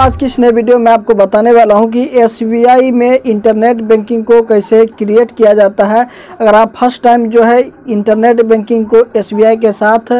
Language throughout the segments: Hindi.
आज की इस नए वीडियो में आपको बताने वाला हूं कि एस में इंटरनेट बैंकिंग को कैसे क्रिएट किया जाता है अगर आप फर्स्ट टाइम जो है इंटरनेट बैंकिंग को एस के साथ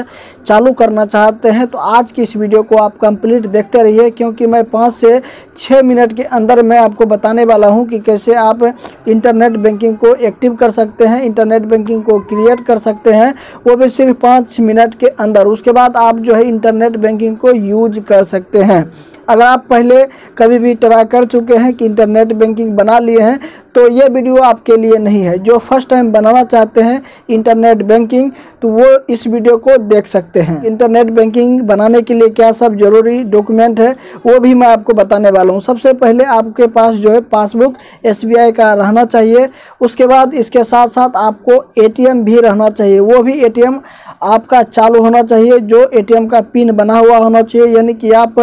चालू करना चाहते हैं तो आज की इस वीडियो को आप कंप्लीट देखते रहिए क्योंकि मैं पाँच से छः मिनट के अंदर मैं आपको बताने वाला हूँ कि कैसे आप इंटरनेट बैंकिंग को एक्टिव कर सकते हैं इंटरनेट बैंकिंग को क्रिएट कर सकते हैं वो भी सिर्फ पाँच मिनट के अंदर उसके बाद आप जो है इंटरनेट बैंकिंग को यूज कर सकते हैं अगर आप पहले कभी भी ट्राई कर चुके हैं कि इंटरनेट बैंकिंग बना लिए हैं तो ये वीडियो आपके लिए नहीं है जो फर्स्ट टाइम बनाना चाहते हैं इंटरनेट बैंकिंग तो वो इस वीडियो को देख सकते हैं इंटरनेट बैंकिंग बनाने के लिए क्या सब जरूरी डॉक्यूमेंट है वो भी मैं आपको बताने वाला हूँ सबसे पहले आपके पास जो है पासबुक एस का रहना चाहिए उसके बाद इसके साथ साथ आपको ए भी रहना चाहिए वो भी ए आपका चालू होना चाहिए जो ए का पिन बना हुआ होना चाहिए यानी कि आप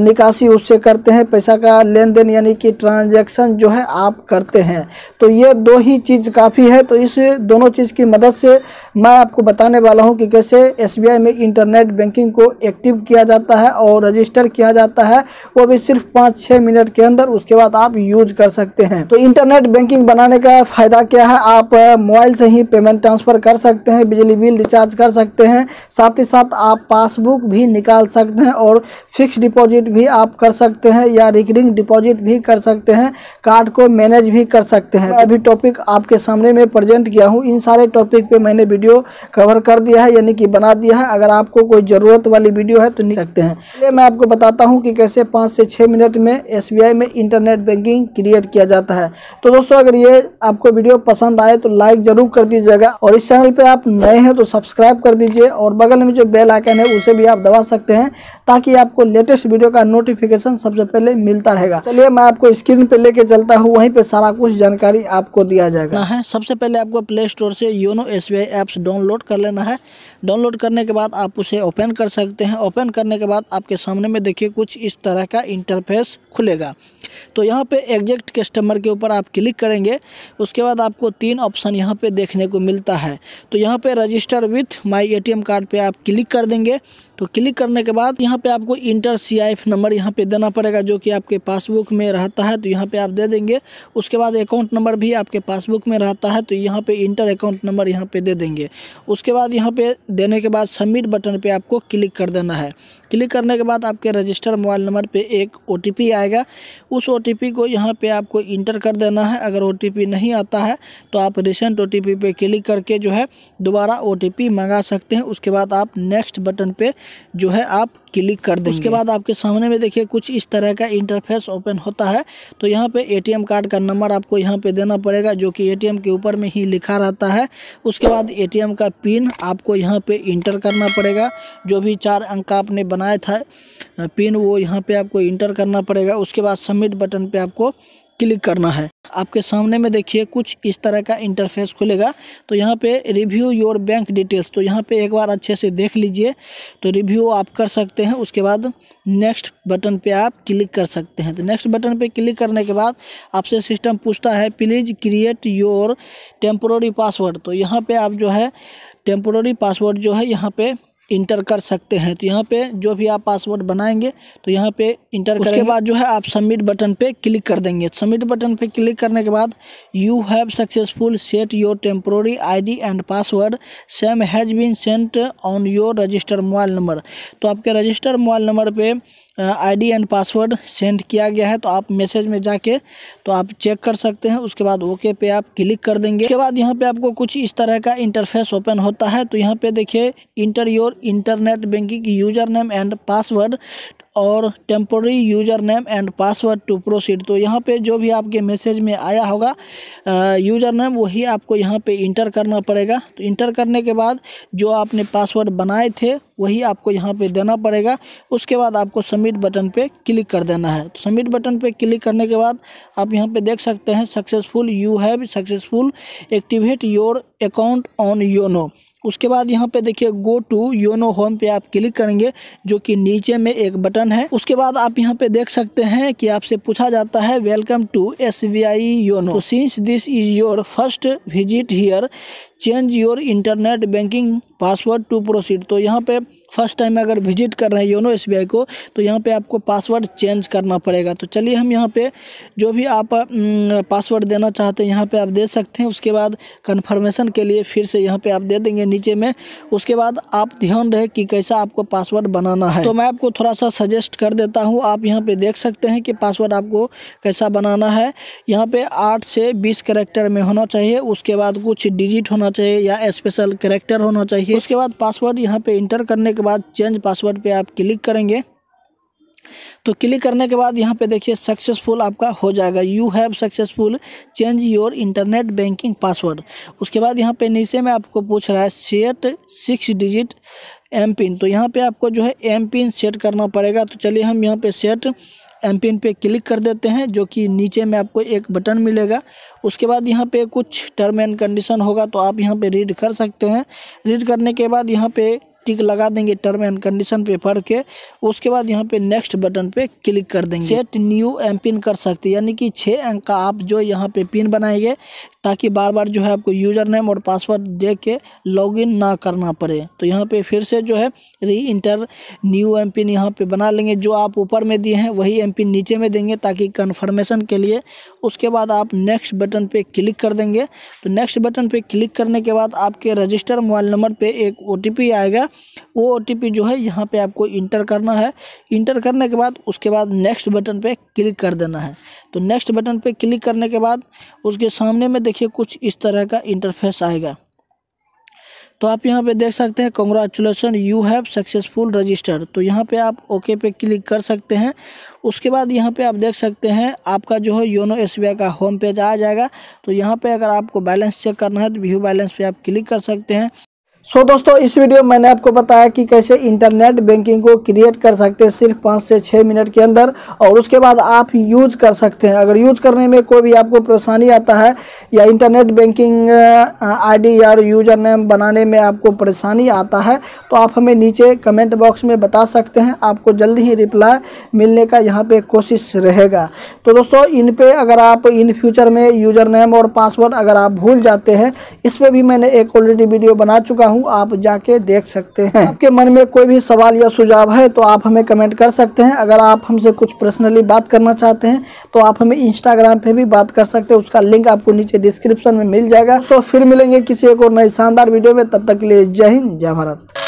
निकासी उससे करते हैं पैसा का लेन देन यानी कि ट्रांजेक्शन जो है आप करते सकते हैं तो ये दो ही चीज़ काफ़ी है तो इस दोनों चीज़ की मदद से मैं आपको बताने वाला हूँ कि कैसे एस में इंटरनेट बैंकिंग को एक्टिव किया जाता है और रजिस्टर किया जाता है वो भी सिर्फ पाँच छः मिनट के अंदर उसके बाद आप यूज कर सकते हैं तो इंटरनेट बैंकिंग बनाने का फ़ायदा क्या है आप मोबाइल से ही पेमेंट ट्रांसफ़र कर सकते हैं बिजली बिल रिचार्ज कर सकते हैं साथ ही साथ आप पासबुक भी निकाल सकते हैं और फिक्स डिपॉजिट भी आप कर सकते हैं या रिकरिंग डिपॉजिट भी कर सकते हैं कार्ड को मैनेज भी भी कर सकते हैं अभी टॉपिक आपके सामने में प्रेजेंट किया हूँ इन सारे टॉपिक पे मैंने वीडियो कवर कर दिया है यानी कि बना दिया है अगर आपको कोई ज़रूरत वाली वीडियो है तो नहीं सकते हैं ये मैं आपको बताता हूँ कि कैसे पाँच से छः मिनट में एस में इंटरनेट बैंकिंग क्रिएट किया जाता है तो दोस्तों अगर ये आपको वीडियो पसंद आए तो लाइक ज़रूर कर दीजिएगा और इस चैनल पर आप नए हैं तो सब्सक्राइब कर दीजिए और बगल में जो बेल आइकन है उसे भी आप दबा सकते हैं ताकि आपको लेटेस्ट वीडियो का नोटिफिकेशन सबसे पहले मिलता रहेगा चलिए मैं आपको स्क्रीन पे लेके चलता हूँ वहीं पे सारा कुछ जानकारी आपको दिया जाएगा है सबसे पहले आपको प्ले स्टोर से YONO S B apps download कर लेना है डाउनलोड करने के बाद आप उसे ओपन कर सकते हैं ओपन करने के बाद आपके सामने में देखिए कुछ इस तरह का इंटरफेस खुलेगा तो यहाँ पे एग्जैक्ट कस्टमर के ऊपर आप क्लिक करेंगे उसके बाद आपको तीन ऑप्शन यहाँ पे देखने को मिलता है तो यहाँ पे register with my ATM card पे आप क्लिक कर देंगे तो क्लिक करने के बाद यहाँ पे आपको इंटर सी नंबर यहाँ पे देना पड़ेगा जो कि आपके पासबुक में रहता है तो यहाँ पे आप दे देंगे उसके बाद अकाउंट नंबर भी आपके पासबुक में रहता है तो यहाँ पे इंटर अकाउंट नंबर यहाँ पे दे देंगे उसके बाद यहाँ पे देने के बाद सबमिट बटन पे आपको क्लिक कर देना है क्लिक करने के बाद आपके रजिस्टर मोबाइल नंबर पर एक ओ आएगा उस ओ को यहाँ पर आपको इंटर कर देना है अगर ओ नहीं आता है तो आप रिसेंट ओ पे क्लिक करके जो है दोबारा ओ मंगा सकते हैं उसके बाद आप नेक्स्ट बटन पर जो है आप क्लिक कर दें उसके बाद आपके सामने में देखिए कुछ इस तरह का इंटरफेस ओपन होता है तो यहाँ पे एटीएम कार्ड का नंबर आपको यहाँ पे देना पड़ेगा जो कि एटीएम के ऊपर में ही लिखा रहता है उसके बाद एटीएम का पिन आपको यहाँ पे इंटर करना पड़ेगा जो भी चार अंक आपने बनाया था पिन वो यहाँ पर आपको इंटर करना पड़ेगा उसके बाद सबमिट बटन पर आपको क्लिक करना है आपके सामने में देखिए कुछ इस तरह का इंटरफेस खुलेगा तो यहाँ पे रिव्यू योर बैंक डिटेल्स तो यहाँ पे एक बार अच्छे से देख लीजिए तो रिव्यू आप कर सकते हैं उसके बाद नेक्स्ट बटन पे आप क्लिक कर सकते हैं तो नेक्स्ट बटन पे क्लिक करने के बाद आपसे सिस्टम पूछता है please create your temporary password तो यहाँ पर आप जो है टेम्प्रोरी पासवर्ड जो है यहाँ पर इंटर कर सकते हैं तो यहाँ पे जो भी आप पासवर्ड बनाएंगे तो यहाँ पे इंटर उसके बाद जो है आप सबमिट बटन पे क्लिक कर देंगे सबमिट बटन पे क्लिक करने के बाद you have successful set your temporary ID and password same has been sent on your register mobile number तो आपके रजिस्टर मोबाइल नंबर पर आईडी एंड पासवर्ड सेंड किया गया है तो आप मैसेज में जाके तो आप चेक कर सकते हैं उसके बाद ओके पे आप क्लिक कर देंगे उसके बाद यहाँ पे आपको कुछ इस तरह का इंटरफेस ओपन होता है तो यहाँ पे देखिए enter your internet banking user name and password और temporary user name and password to proceed तो यहाँ पे जो भी आपके मैसेज में आया होगा यूज़र नेम वही आपको यहाँ पे इंटर करना पड़ेगा तो इंटर करने के बाद जो आपने पासवर्ड बनाए थे वही आपको यहाँ पे देना पड़ेगा उसके बाद आपको सबमिट बटन पे क्लिक कर देना है तो सबमिट बटन पे क्लिक करने के बाद आप यहाँ पे देख सकते हैं successful you have successful activate your account on YONO उसके बाद यहाँ पे देखिए गो टू योनो होम पे आप क्लिक करेंगे जो कि नीचे में एक बटन है उसके बाद आप यहाँ पे देख सकते हैं कि आपसे पूछा जाता है welcome to S B I YONO since this is your first visit here change your internet banking password to proceed तो यहाँ पे फर्स्ट टाइम अगर विजिट कर रहे हैं योनो एस को तो यहाँ पे आपको पासवर्ड चेंज करना पड़ेगा तो चलिए हम यहाँ पे जो भी आप पासवर्ड देना चाहते हैं यहाँ पे आप दे सकते हैं उसके बाद कन्फर्मेशन के लिए फिर से यहाँ पे आप दे देंगे नीचे में उसके बाद आप ध्यान रहे कि कैसा आपको पासवर्ड बनाना है तो मैं आपको थोड़ा सा सजेस्ट कर देता हूँ आप यहाँ पर देख सकते हैं कि पासवर्ड आपको कैसा बनाना है यहाँ पर आठ से बीस करेक्टर में होना चाहिए उसके बाद कुछ डिजिट होना होना चाहिए या स्पेशल करेक्टर होना चाहिए उसके बाद पासवर्ड यहाँ पे इंटर करने के बाद चेंज पासवर्ड पे आप क्लिक करेंगे तो क्लिक करने के बाद यहाँ पे देखिए सक्सेसफुल आपका हो जाएगा you have successful change your internet banking password उसके बाद यहाँ पे नीचे में आपको पूछ रहा है set six digit M pin तो यहाँ पे आपको जो है एम पिन सेट करना पड़ेगा तो चलिए हम यहाँ पे सेट एम पिन पर क्लिक कर देते हैं जो कि नीचे में आपको एक बटन मिलेगा उसके बाद यहाँ पे कुछ टर्म एंड कंडीशन होगा तो आप यहाँ पे रीड कर सकते हैं रीड करने के बाद यहाँ पे टिक लगा देंगे टर्म एंड कंडीशन पे पढ़ के उसके बाद यहाँ पे नेक्स्ट बटन पे क्लिक कर देंगे सेट न्यू एम पिन कर सकते हैं यानी कि छः अंक का आप जो यहाँ पे पिन बनाएंगे ताकि बार बार जो है आपको यूज़र नेम और पासवर्ड दे के इन ना करना पड़े तो यहाँ पे फिर से जो है री इंटर न्यू एम पिन यहाँ पर बना लेंगे जो आप ऊपर में दिए हैं वही एम पिन नीचे में देंगे ताकि कन्फर्मेशन के लिए उसके बाद आप नेक्स्ट बटन पर क्लिक कर देंगे तो नेक्स्ट बटन पर क्लिक करने के बाद आपके रजिस्टर मोबाइल नंबर पर एक ओ आएगा वो ओ जो है यहाँ पे आपको इंटर करना है इंटर करने के बाद उसके बाद नेक्स्ट बटन पे क्लिक कर देना है तो नेक्स्ट बटन पे क्लिक करने के बाद उसके सामने में देखिए कुछ इस तरह का इंटरफेस आएगा तो आप यहाँ पे देख सकते हैं congratulation you have successful register तो यहाँ पे आप ओके पे क्लिक कर सकते हैं उसके बाद यहाँ पे आप देख सकते हैं आपका जो है योनो एस का होम पेज आ जाएगा तो यहाँ पे अगर आपको बैलेंस चेक करना है तो व्यू बैलेंस पे आप क्लिक कर सकते हैं सो so, दोस्तों इस वीडियो में मैंने आपको बताया कि कैसे इंटरनेट बैंकिंग को क्रिएट कर सकते हैं सिर्फ पाँच से छः मिनट के अंदर और उसके बाद आप यूज कर सकते हैं अगर यूज करने में कोई भी आपको परेशानी आता है या इंटरनेट बैंकिंग आईडी या यूजर नेम बनाने में आपको परेशानी आता है तो आप हमें नीचे कमेंट बॉक्स में बता सकते हैं आपको जल्द ही रिप्लाई मिलने का यहाँ पर कोशिश रहेगा तो दोस्तों इन पर अगर आप इन फ्यूचर में यूजर नेम और पासवर्ड अगर आप भूल जाते हैं इस पर भी मैंने एक ऑलरेडी वीडियो बना चुका हूँ आप जाके देख सकते हैं आपके मन में कोई भी सवाल या सुझाव है तो आप हमें कमेंट कर सकते हैं अगर आप हमसे कुछ पर्सनली बात करना चाहते हैं तो आप हमें इंस्टाग्राम पे भी बात कर सकते हैं उसका लिंक आपको नीचे डिस्क्रिप्शन में मिल जाएगा तो फिर मिलेंगे किसी एक और नई शानदार वीडियो में तब तक के लिए जय हिंद जय भारत